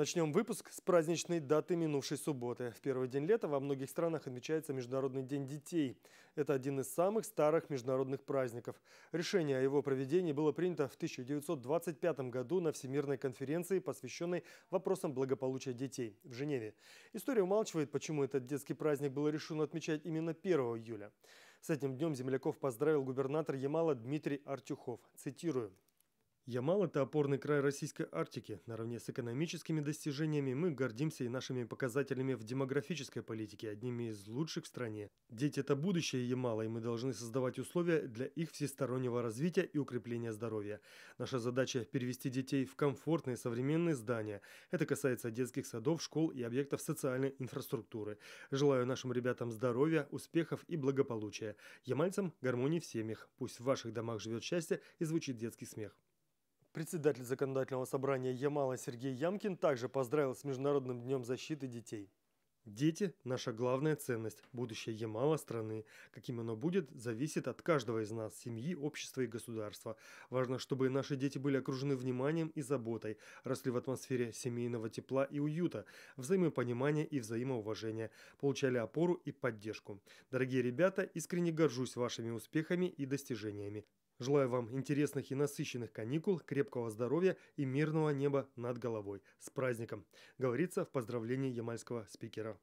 Начнем выпуск с праздничной даты минувшей субботы. В первый день лета во многих странах отмечается Международный день детей. Это один из самых старых международных праздников. Решение о его проведении было принято в 1925 году на Всемирной конференции, посвященной вопросам благополучия детей в Женеве. История умалчивает, почему этот детский праздник было решено отмечать именно 1 июля. С этим днем земляков поздравил губернатор Ямала Дмитрий Артюхов. Цитирую. Ямал – это опорный край российской Арктики. Наравне с экономическими достижениями мы гордимся и нашими показателями в демографической политике, одними из лучших в стране. Дети – это будущее Ямала, и мы должны создавать условия для их всестороннего развития и укрепления здоровья. Наша задача – перевести детей в комфортные современные здания. Это касается детских садов, школ и объектов социальной инфраструктуры. Желаю нашим ребятам здоровья, успехов и благополучия. Ямальцам – гармонии в семьях. Пусть в ваших домах живет счастье и звучит детский смех. Председатель законодательного собрания Ямала Сергей Ямкин также поздравил с Международным днем защиты детей. Дети – наша главная ценность. Будущее Ямала – страны. Каким оно будет, зависит от каждого из нас, семьи, общества и государства. Важно, чтобы наши дети были окружены вниманием и заботой, росли в атмосфере семейного тепла и уюта, взаимопонимания и взаимоуважения, получали опору и поддержку. Дорогие ребята, искренне горжусь вашими успехами и достижениями. Желаю вам интересных и насыщенных каникул, крепкого здоровья и мирного неба над головой. С праздником! Говорится в поздравлении ямальского спикера.